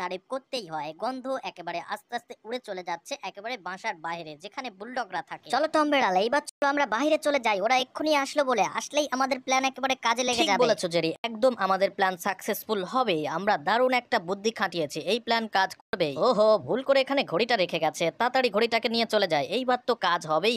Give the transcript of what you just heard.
তারিফ করতেই হয় গন্ধ একেবারে আস্তে আস্তে উড়ে চলে যাচ্ছে একেবারে বাসার বাইরে যেখানে বুলডগরা থাকে চলো তো বেড়ালে এইবার চলো আমরা বাইরে চলে যাই ওরা এক্ষুনি আসলো বলে আসলেই আমাদের প্ল্যান একেবারে কাজে লেগে যাবে বলেছো জেরি একদম আমাদের প্ল্যান সাকসেসফুল হবে আমরা দারুণ একটা বুদ্ধি খাটিয়েছি এই প্ল্যান কাজ করবে ওহো ভুল করে এখানে ঘড়িটা রেখে গেছে তাড়াতাড়ি ঘড়িটাকে নিয়ে চলে যায় এইবার তো কাজ হবেই